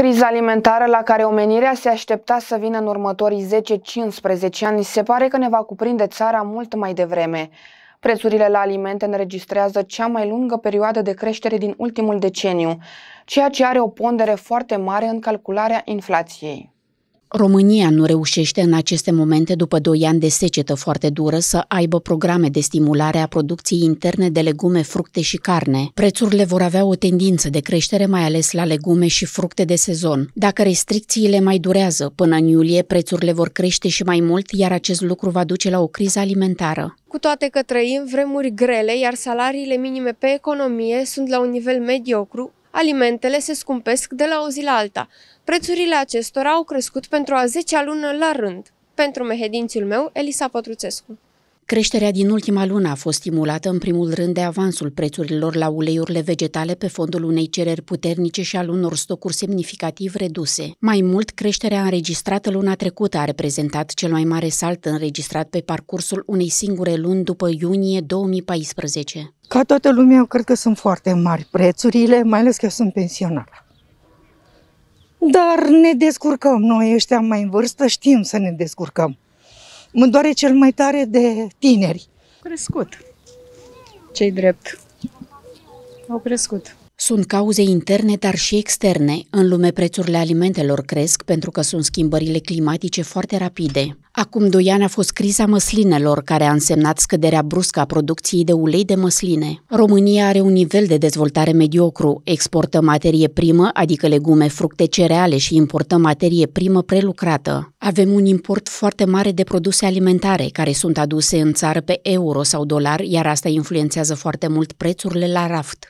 Criza alimentară la care omenirea se aștepta să vină în următorii 10-15 ani se pare că ne va cuprinde țara mult mai devreme. Prețurile la alimente înregistrează cea mai lungă perioadă de creștere din ultimul deceniu, ceea ce are o pondere foarte mare în calcularea inflației. România nu reușește în aceste momente, după 2 ani de secetă foarte dură, să aibă programe de stimulare a producției interne de legume, fructe și carne. Prețurile vor avea o tendință de creștere, mai ales la legume și fructe de sezon. Dacă restricțiile mai durează până în iulie, prețurile vor crește și mai mult, iar acest lucru va duce la o criză alimentară. Cu toate că trăim vremuri grele, iar salariile minime pe economie sunt la un nivel mediocru, alimentele se scumpesc de la o zi la alta. Prețurile acestora au crescut pentru a 10-a lună la rând. Pentru mehedințiul meu, Elisa Pătruțescu. Creșterea din ultima lună a fost stimulată în primul rând de avansul prețurilor la uleiurile vegetale pe fondul unei cereri puternice și al unor stocuri semnificativ reduse. Mai mult, creșterea înregistrată luna trecută a reprezentat cel mai mare salt înregistrat pe parcursul unei singure luni după iunie 2014. Ca toată lumea, eu cred că sunt foarte mari prețurile, mai ales că eu sunt pensionar. Dar ne descurcăm, noi ăștia mai în vârstă știm să ne descurcăm mă doare cel mai tare de tineri. Crescut, cei drept. Au crescut. Sunt cauze interne, dar și externe. În lume prețurile alimentelor cresc pentru că sunt schimbările climatice foarte rapide. Acum doi ani a fost criza măslinelor, care a însemnat scăderea bruscă a producției de ulei de măsline. România are un nivel de dezvoltare mediocru. Exportăm materie primă, adică legume, fructe, cereale și importăm materie primă prelucrată. Avem un import foarte mare de produse alimentare, care sunt aduse în țară pe euro sau dolar, iar asta influențează foarte mult prețurile la raft.